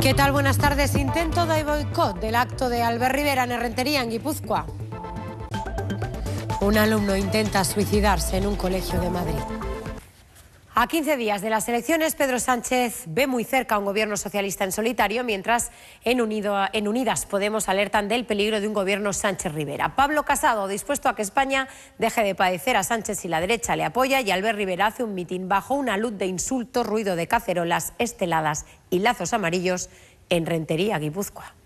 ¿Qué tal? Buenas tardes. Intento de boicot del acto de Albert Rivera en Rentería, en Guipúzcoa. Un alumno intenta suicidarse en un colegio de Madrid. A 15 días de las elecciones, Pedro Sánchez ve muy cerca a un gobierno socialista en solitario, mientras en, Unidas Podemos alertan del peligro de un gobierno Sánchez-Rivera. Pablo Casado, dispuesto a que España deje de padecer a Sánchez y la derecha le apoya, y Albert Rivera hace un mitin bajo una luz de insultos, ruido de cacerolas, esteladas y lazos amarillos en Rentería, Guipúzcoa.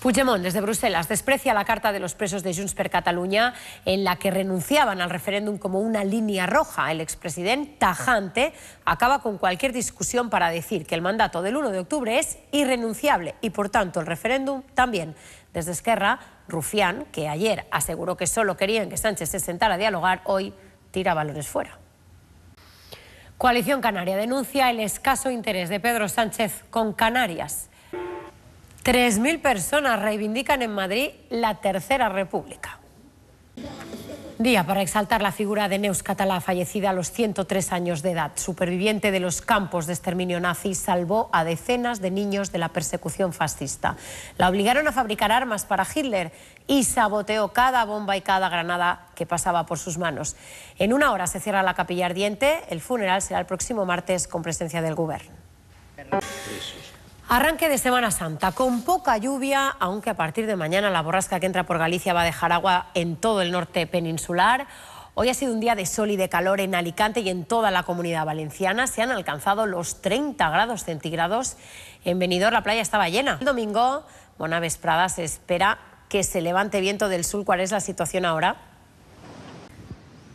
Puigdemont, desde Bruselas, desprecia la carta de los presos de Junts per Catalunya en la que renunciaban al referéndum como una línea roja. El expresidente tajante acaba con cualquier discusión para decir que el mandato del 1 de octubre es irrenunciable y, por tanto, el referéndum también. Desde Esquerra, Rufián, que ayer aseguró que solo querían que Sánchez se sentara a dialogar, hoy tira balones fuera. Coalición Canaria denuncia el escaso interés de Pedro Sánchez con Canarias. 3.000 personas reivindican en Madrid la Tercera República. Día para exaltar la figura de Neus Catalá, fallecida a los 103 años de edad. Superviviente de los campos de exterminio nazi, salvó a decenas de niños de la persecución fascista. La obligaron a fabricar armas para Hitler y saboteó cada bomba y cada granada que pasaba por sus manos. En una hora se cierra la capilla ardiente. El funeral será el próximo martes con presencia del gobierno. Arranque de Semana Santa, con poca lluvia, aunque a partir de mañana la borrasca que entra por Galicia va a dejar agua en todo el norte peninsular. Hoy ha sido un día de sol y de calor en Alicante y en toda la comunidad valenciana. Se han alcanzado los 30 grados centígrados. En Benidorm la playa estaba llena. El domingo, Bonaves Prada se espera que se levante viento del sur. ¿Cuál es la situación ahora?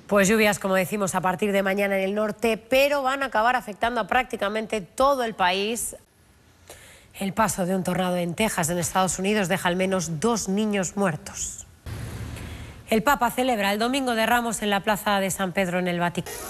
Pues lluvias, como decimos, a partir de mañana en el norte, pero van a acabar afectando a prácticamente todo el país. El paso de un tornado en Texas, en Estados Unidos, deja al menos dos niños muertos. El Papa celebra el Domingo de Ramos en la Plaza de San Pedro en el Vaticano.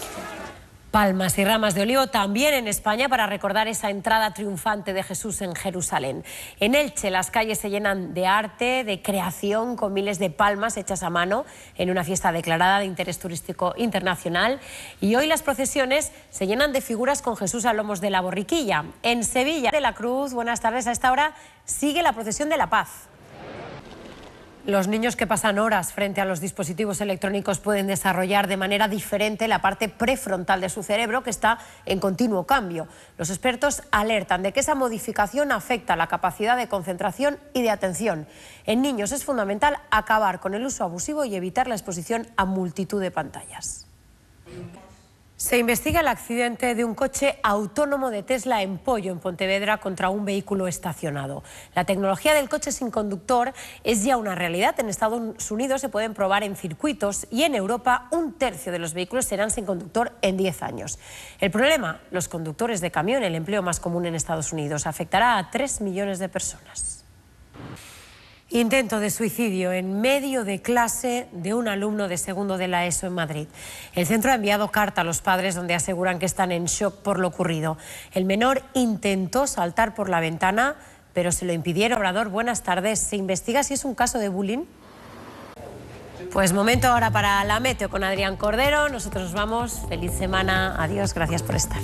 Palmas y ramas de olivo también en España para recordar esa entrada triunfante de Jesús en Jerusalén. En Elche las calles se llenan de arte, de creación, con miles de palmas hechas a mano en una fiesta declarada de interés turístico internacional. Y hoy las procesiones se llenan de figuras con Jesús a lomos de la borriquilla. En Sevilla de la Cruz, buenas tardes, a esta hora sigue la procesión de la paz. Los niños que pasan horas frente a los dispositivos electrónicos pueden desarrollar de manera diferente la parte prefrontal de su cerebro que está en continuo cambio. Los expertos alertan de que esa modificación afecta la capacidad de concentración y de atención. En niños es fundamental acabar con el uso abusivo y evitar la exposición a multitud de pantallas. Se investiga el accidente de un coche autónomo de Tesla en Pollo, en Pontevedra, contra un vehículo estacionado. La tecnología del coche sin conductor es ya una realidad. En Estados Unidos se pueden probar en circuitos y en Europa un tercio de los vehículos serán sin conductor en 10 años. El problema, los conductores de camión, el empleo más común en Estados Unidos, afectará a 3 millones de personas. Intento de suicidio en medio de clase de un alumno de segundo de la ESO en Madrid. El centro ha enviado carta a los padres donde aseguran que están en shock por lo ocurrido. El menor intentó saltar por la ventana, pero se lo impidieron. Obrador, buenas tardes. ¿Se investiga si es un caso de bullying? Pues momento ahora para la meteo con Adrián Cordero. Nosotros nos vamos. Feliz semana. Adiós. Gracias por estar.